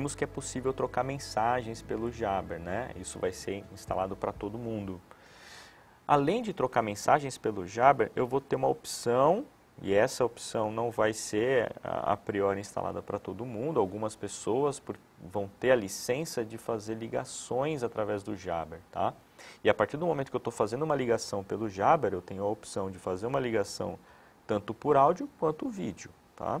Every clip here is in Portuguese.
vimos que é possível trocar mensagens pelo Jabber, né? Isso vai ser instalado para todo mundo. Além de trocar mensagens pelo Jabber, eu vou ter uma opção, e essa opção não vai ser a, priori instalada para todo mundo. Algumas pessoas vão ter a licença de fazer ligações através do Jabber, tá? E a partir do momento que eu estou fazendo uma ligação pelo Jabber, eu tenho a opção de fazer uma ligação tanto por áudio quanto vídeo, tá?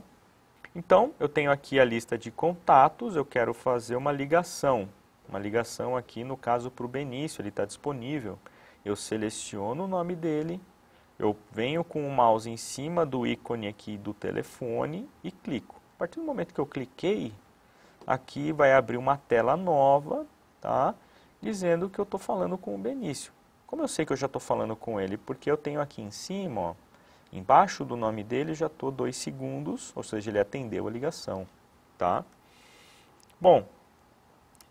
Então, eu tenho aqui a lista de contatos, eu quero fazer uma ligação. Uma ligação aqui, no caso, para o Benício, ele está disponível. Eu seleciono o nome dele, eu venho com o mouse em cima do ícone aqui do telefone e clico. A partir do momento que eu cliquei, aqui vai abrir uma tela nova, tá? Dizendo que eu estou falando com o Benício. Como eu sei que eu já estou falando com ele? Porque eu tenho aqui em cima, ó, Embaixo do nome dele já estou 2 segundos, ou seja, ele atendeu a ligação. Tá? Bom,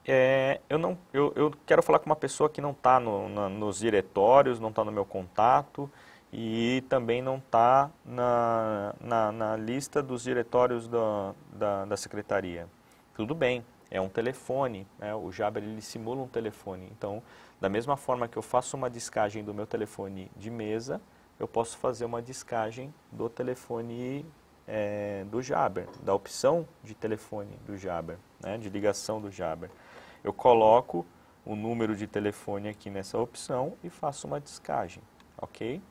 é, eu, não, eu, eu quero falar com uma pessoa que não está no, nos diretórios, não está no meu contato e também não está na, na, na, lista dos diretórios da, da, da, secretaria. Tudo bem, é um telefone, né? o Jabber ele simula um telefone. Então, da mesma forma que eu faço uma descagem do meu telefone de mesa, eu posso fazer uma discagem do telefone é, do Jabber, da opção de telefone do Jabber, né, de ligação do Jabber. Eu coloco o número de telefone aqui nessa opção e faço uma descagem, ok?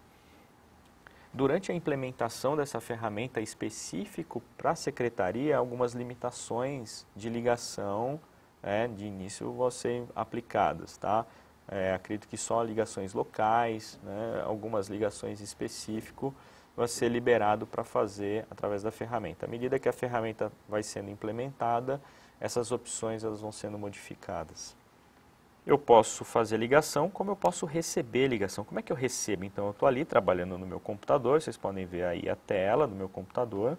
Durante a implementação dessa ferramenta específico para a secretaria, algumas limitações de ligação é, de início vão ser aplicadas, tá? É, acredito que só ligações locais, né, algumas ligações específicas, vão vai ser liberado para fazer através da ferramenta. À medida que a ferramenta vai sendo implementada, essas opções elas vão sendo modificadas. Eu posso fazer ligação, como eu posso receber ligação. Como é que eu recebo? Então, eu estou ali trabalhando no meu computador, vocês podem ver aí a tela do meu computador.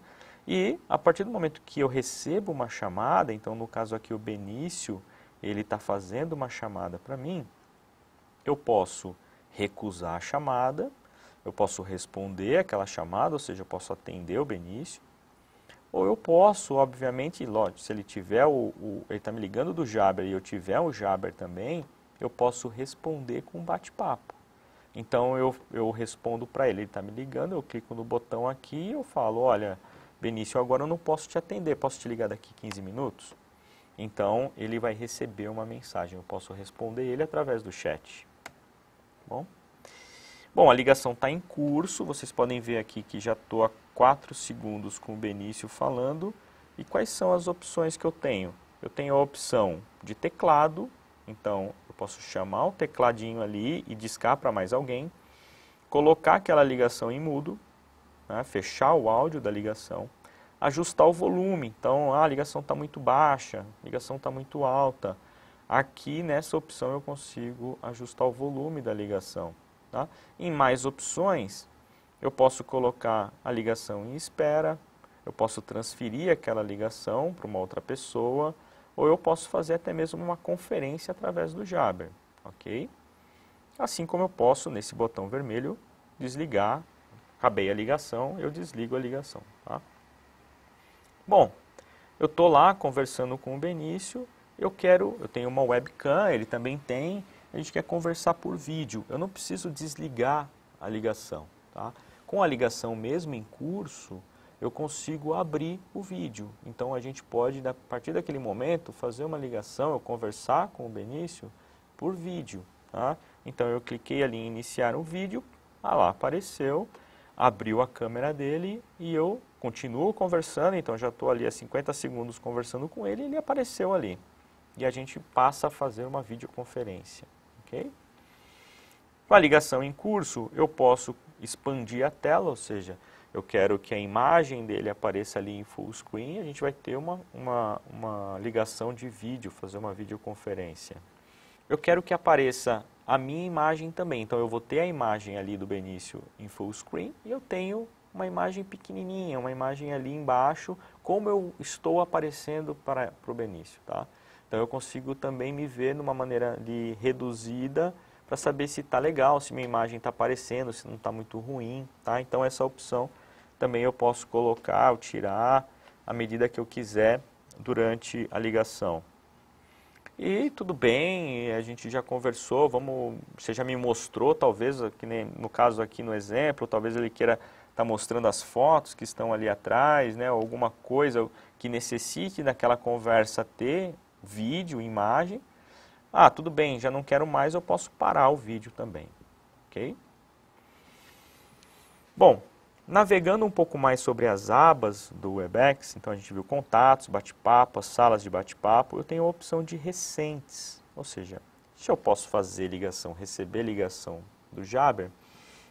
E a partir do momento que eu recebo uma chamada, então no caso aqui o Benício, ele está fazendo uma chamada para mim, eu posso recusar a chamada, eu posso responder aquela chamada, ou seja, eu posso atender o Benício, ou eu posso, obviamente, lógico, se ele tiver o, o ele está me ligando do Jabber e eu tiver o Jabber também, eu posso responder com um bate-papo. Então eu, eu respondo para ele, ele está me ligando, eu clico no botão aqui e eu falo, olha, Benício, agora eu não posso te atender, posso te ligar daqui 15 minutos? Então ele vai receber uma mensagem, eu posso responder ele através do chat bom? Bom, a ligação está em curso, vocês podem ver aqui que já estou a 4 segundos com o Benício falando. E quais são as opções que eu tenho? Eu tenho a opção de teclado, então eu posso chamar o tecladinho ali e discar para mais alguém, colocar aquela ligação em mudo, né, fechar o áudio da ligação, ajustar o volume, então ah, a ligação está muito baixa, a ligação está muito alta, Aqui nessa opção eu consigo ajustar o volume da ligação. Tá? Em mais opções, eu posso colocar a ligação em espera, eu posso transferir aquela ligação para uma outra pessoa, ou eu posso fazer até mesmo uma conferência através do Jabber, ok? Assim como eu posso, nesse botão vermelho, desligar, acabei a ligação, eu desligo a ligação, tá? Bom, eu estou lá conversando com o Benício, eu quero, eu tenho uma webcam, ele também tem, a gente quer conversar por vídeo. Eu não preciso desligar a ligação, tá? Com a ligação mesmo em curso, eu consigo abrir o vídeo. Então a gente pode, a partir daquele momento, fazer uma ligação, eu conversar com o Benício por vídeo. Tá? Então eu cliquei ali em iniciar o vídeo, ah lá, apareceu, abriu a câmera dele e eu continuo conversando, então já estou ali há 50 segundos conversando com ele e ele apareceu ali e a gente passa a fazer uma videoconferência, ok? Com a ligação em curso, eu posso expandir a tela, ou seja, eu quero que a imagem dele apareça ali em full screen, a gente vai ter uma, uma, uma ligação de vídeo, fazer uma videoconferência. Eu quero que apareça a minha imagem também, então eu vou ter a imagem ali do Benício em full screen e eu tenho uma imagem pequenininha, uma imagem ali embaixo, como eu estou aparecendo para, para o Benício, tá? Então eu consigo também me ver numa maneira de reduzida para saber se está legal, se minha imagem está aparecendo, se não está muito ruim, tá? Então essa opção também eu posso colocar ou tirar à medida que eu quiser durante a ligação. E tudo bem, a gente já conversou, vamos, você já me mostrou, talvez, que nem no caso aqui no exemplo, talvez ele queira estar tá mostrando as fotos que estão ali atrás, né, alguma coisa que necessite daquela conversa ter vídeo, imagem. Ah, tudo bem, já não quero mais, eu posso parar o vídeo também. Ok? Bom, navegando um pouco mais sobre as abas do Webex, então a gente viu contatos, bate-papo, salas de bate-papo, eu tenho a opção de recentes, ou seja, se eu posso fazer ligação, receber ligação do Jabber,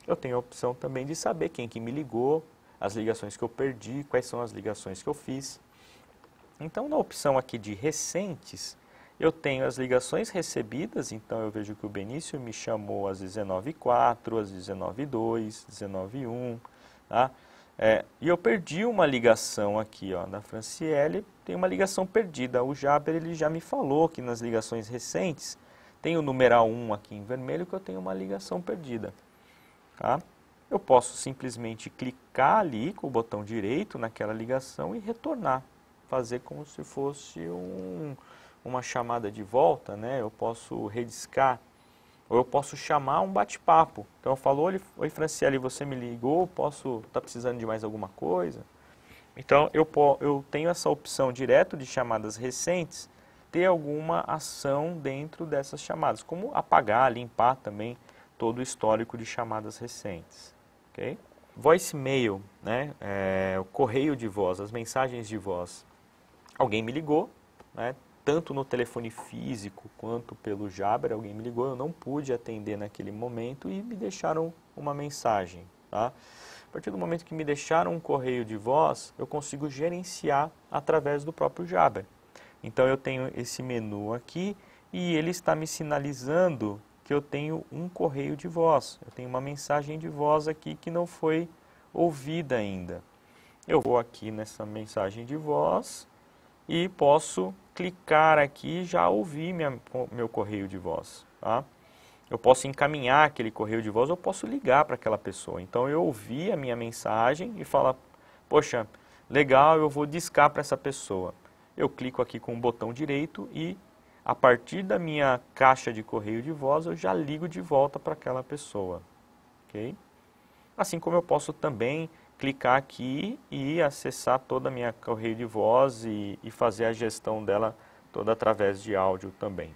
eu tenho a opção também de saber quem que me ligou, as ligações que eu perdi, quais são as ligações que eu fiz. Então, na opção aqui de recentes, eu tenho as ligações recebidas, então eu vejo que o Benício me chamou às 19h04, às 19h02, 19h01, tá? É, e eu perdi uma ligação aqui, ó, da Franciele, tem uma ligação perdida. O Jaber, ele já me falou que nas ligações recentes, tem o numeral 1 aqui em vermelho que eu tenho uma ligação perdida, tá? Eu posso simplesmente clicar ali com o botão direito naquela ligação e retornar fazer como se fosse um, uma chamada de volta, né? Eu posso rediscar ou eu posso chamar um bate-papo. Então eu falo, oi Franciele, você me ligou, posso, tá precisando de mais alguma coisa? Então eu, eu tenho essa opção direto de chamadas recentes, ter alguma ação dentro dessas chamadas, como apagar, limpar também todo o histórico de chamadas recentes. Okay? Voice mail, né? É, o correio de voz, as mensagens de voz alguém me ligou, né? tanto no telefone físico quanto pelo Jabber, alguém me ligou, eu não pude atender naquele momento e me deixaram uma mensagem. Tá? A partir do momento que me deixaram um correio de voz, eu consigo gerenciar através do próprio Jabber. Então eu tenho esse menu aqui e ele está me sinalizando que eu tenho um correio de voz. Eu tenho uma mensagem de voz aqui que não foi ouvida ainda. Eu vou aqui nessa mensagem de voz e posso clicar aqui e já ouvir minha, meu correio de voz. Tá? Eu posso encaminhar aquele correio de voz, eu posso ligar para aquela pessoa. Então eu ouvi a minha mensagem e falar, poxa, legal, eu vou discar para essa pessoa. Eu clico aqui com o botão direito e a partir da minha caixa de correio de voz eu já ligo de volta para aquela pessoa. ok? Assim como eu posso também clicar aqui e acessar toda a minha correia de voz e, e fazer a gestão dela toda através de áudio também.